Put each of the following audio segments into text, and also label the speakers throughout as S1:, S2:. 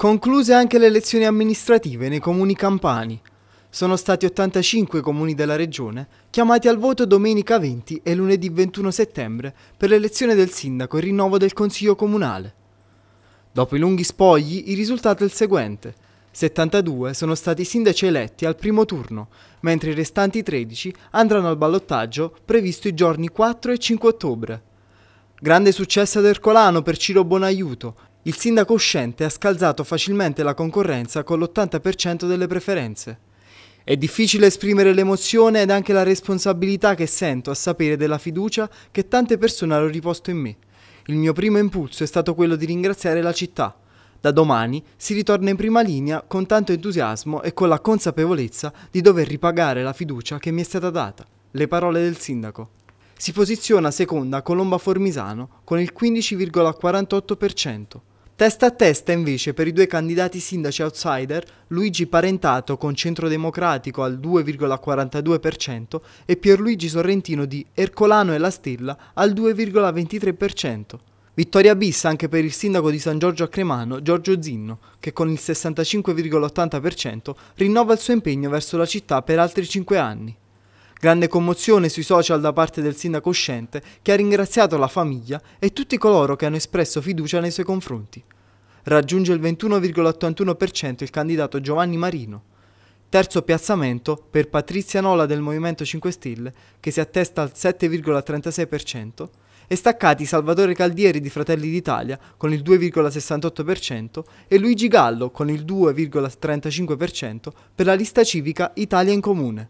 S1: Concluse anche le elezioni amministrative nei comuni campani. Sono stati 85 comuni della regione chiamati al voto domenica 20 e lunedì 21 settembre per l'elezione del sindaco e rinnovo del consiglio comunale. Dopo i lunghi spogli il risultato è il seguente. 72 sono stati sindaci eletti al primo turno, mentre i restanti 13 andranno al ballottaggio previsto i giorni 4 e 5 ottobre. Grande successo ad Ercolano per Ciro Bonaiuto, il sindaco uscente ha scalzato facilmente la concorrenza con l'80% delle preferenze. È difficile esprimere l'emozione ed anche la responsabilità che sento a sapere della fiducia che tante persone hanno riposto in me. Il mio primo impulso è stato quello di ringraziare la città. Da domani si ritorna in prima linea con tanto entusiasmo e con la consapevolezza di dover ripagare la fiducia che mi è stata data. Le parole del sindaco. Si posiziona seconda Colomba Formisano con il 15,48%. Testa a testa invece per i due candidati sindaci outsider Luigi Parentato con Centro Democratico al 2,42% e Pierluigi Sorrentino di Ercolano e La Stella al 2,23%. Vittoria bissa anche per il sindaco di San Giorgio a Cremano, Giorgio Zinno, che con il 65,80% rinnova il suo impegno verso la città per altri 5 anni. Grande commozione sui social da parte del sindaco uscente che ha ringraziato la famiglia e tutti coloro che hanno espresso fiducia nei suoi confronti. Raggiunge il 21,81% il candidato Giovanni Marino. Terzo piazzamento per Patrizia Nola del Movimento 5 Stelle che si attesta al 7,36% e staccati Salvatore Caldieri di Fratelli d'Italia con il 2,68% e Luigi Gallo con il 2,35% per la lista civica Italia in Comune.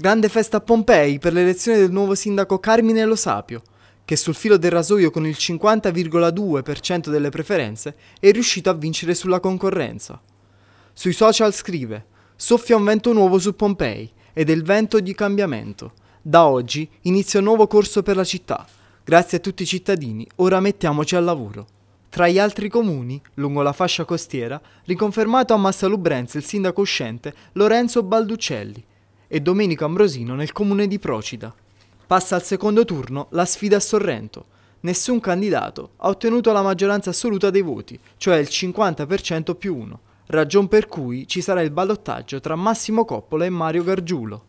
S1: Grande festa a Pompei per l'elezione del nuovo sindaco Carmine Lo Sapio, che sul filo del rasoio con il 50,2% delle preferenze è riuscito a vincere sulla concorrenza. Sui social scrive «Soffia un vento nuovo su Pompei ed è il vento di cambiamento. Da oggi inizia un nuovo corso per la città. Grazie a tutti i cittadini, ora mettiamoci al lavoro». Tra gli altri comuni, lungo la fascia costiera, riconfermato a Massa Massalubrense il sindaco uscente Lorenzo Balducelli, e Domenico Ambrosino nel comune di Procida. Passa al secondo turno la sfida a Sorrento. Nessun candidato ha ottenuto la maggioranza assoluta dei voti, cioè il 50% più 1, ragion per cui ci sarà il ballottaggio tra Massimo Coppola e Mario Gargiulo.